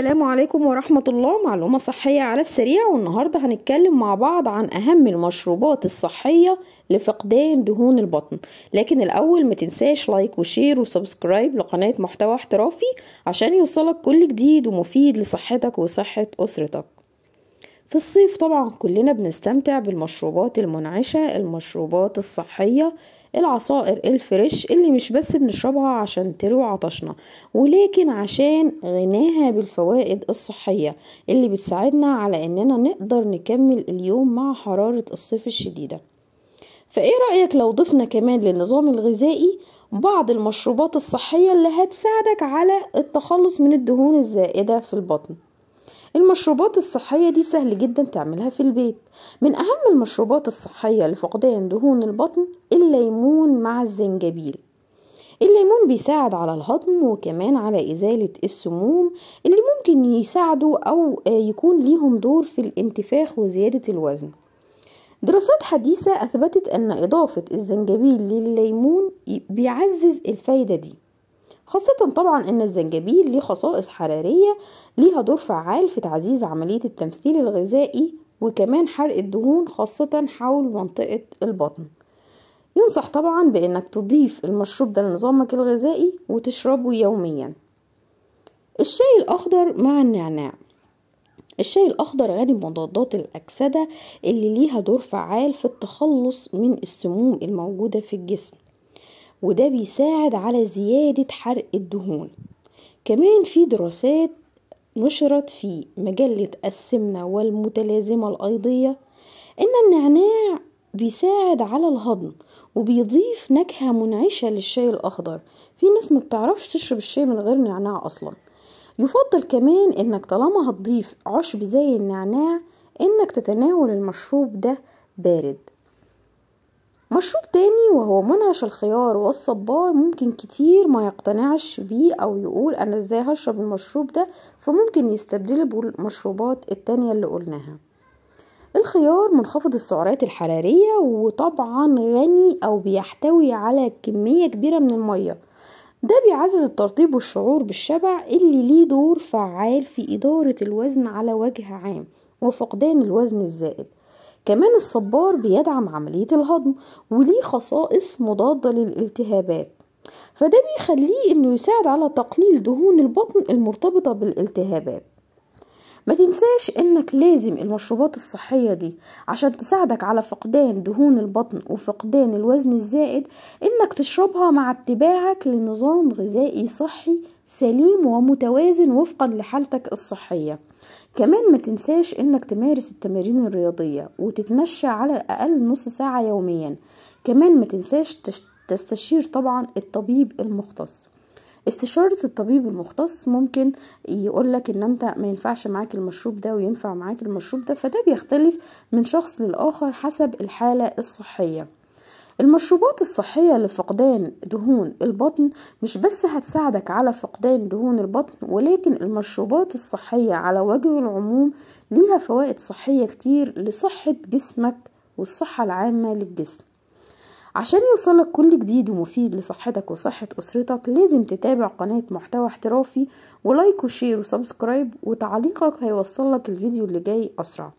السلام عليكم ورحمة الله معلومة صحية على السريع والنهاردة هنتكلم مع بعض عن أهم المشروبات الصحية لفقدان دهون البطن لكن الأول ما تنساش لايك وشير وسبسكرايب لقناة محتوى احترافي عشان يوصلك كل جديد ومفيد لصحتك وصحة أسرتك في الصيف طبعا كلنا بنستمتع بالمشروبات المنعشة المشروبات الصحية العصائر الفريش اللي مش بس بنشربها عشان تروي عطشنا ولكن عشان غناها بالفوائد الصحية اللي بتساعدنا على اننا نقدر نكمل اليوم مع حرارة الصيف الشديدة فايه رأيك لو ضفنا كمان للنظام الغذائي بعض المشروبات الصحية اللي هتساعدك على التخلص من الدهون الزائدة في البطن المشروبات الصحية دي سهل جدا تعملها في البيت من أهم المشروبات الصحية لفقدان دهون البطن الليمون مع الزنجبيل الليمون بيساعد على الهضم وكمان على إزالة السموم اللي ممكن يساعدوا أو يكون ليهم دور في الانتفاخ وزيادة الوزن دراسات حديثة أثبتت أن إضافة الزنجبيل للليمون بيعزز الفايدة دي خاصة طبعا ان الزنجبيل ليه خصائص حرارية ليها دور فعال في تعزيز عملية التمثيل الغذائي وكمان حرق الدهون خاصة حول منطقة البطن ينصح طبعا بانك تضيف المشروب ده لنظامك الغذائي وتشربه يوميا الشاي الاخضر مع النعناع الشاي الاخضر غني بمضادات الاكسده اللي ليها دور فعال في التخلص من السموم الموجوده في الجسم وده بيساعد على زيادة حرق الدهون كمان في دراسات نشرت في مجلة السمنة والمتلازمة الأيضية إن النعناع بيساعد على الهضم وبيضيف نكهة منعشة للشاي الأخضر في ناس ما بتعرفش تشرب الشاي من غير نعناع أصلا يفضل كمان إنك طالما هتضيف عشب زي النعناع إنك تتناول المشروب ده بارد مشروب تاني وهو منعش الخيار والصبار ممكن كتير ما يقتنعش بيه او يقول انا ازاي هشرب المشروب ده فممكن يستبدله بالمشروبات التانية اللي قلناها الخيار منخفض السعرات الحرارية وطبعا غني او بيحتوي على كمية كبيرة من المية ده بيعزز الترطيب والشعور بالشبع اللي ليه دور فعال في إدارة الوزن على وجه عام وفقدان الوزن الزائد كمان الصبار بيدعم عملية الهضم وليه خصائص مضادة للالتهابات فده بيخليه انه يساعد على تقليل دهون البطن المرتبطة بالالتهابات ما تنساش انك لازم المشروبات الصحية دي عشان تساعدك على فقدان دهون البطن وفقدان الوزن الزائد انك تشربها مع اتباعك لنظام غذائي صحي سليم ومتوازن وفقا لحالتك الصحيه كمان ما تنساش انك تمارس التمارين الرياضية وتتمشى على الاقل نص ساعة يوميا كمان ما تنساش تستشير طبعا الطبيب المختص استشارة الطبيب المختص ممكن يقولك ان انت ما ينفعش معاك المشروب ده وينفع معاك المشروب ده فده بيختلف من شخص للآخر حسب الحالة الصحية المشروبات الصحية لفقدان دهون البطن مش بس هتساعدك على فقدان دهون البطن ولكن المشروبات الصحية على وجه العموم ليها فوائد صحية كتير لصحة جسمك والصحة العامة للجسم عشان يوصلك كل جديد ومفيد لصحتك وصحة أسرتك لازم تتابع قناة محتوى احترافي ولايك وشير وسبسكرايب وتعليقك هيوصلك الفيديو اللي جاي أسرع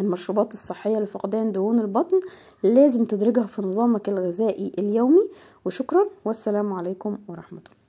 المشروبات الصحية لفقدان دهون البطن لازم تدرجها في نظامك الغذائي اليومي وشكرا والسلام عليكم ورحمة الله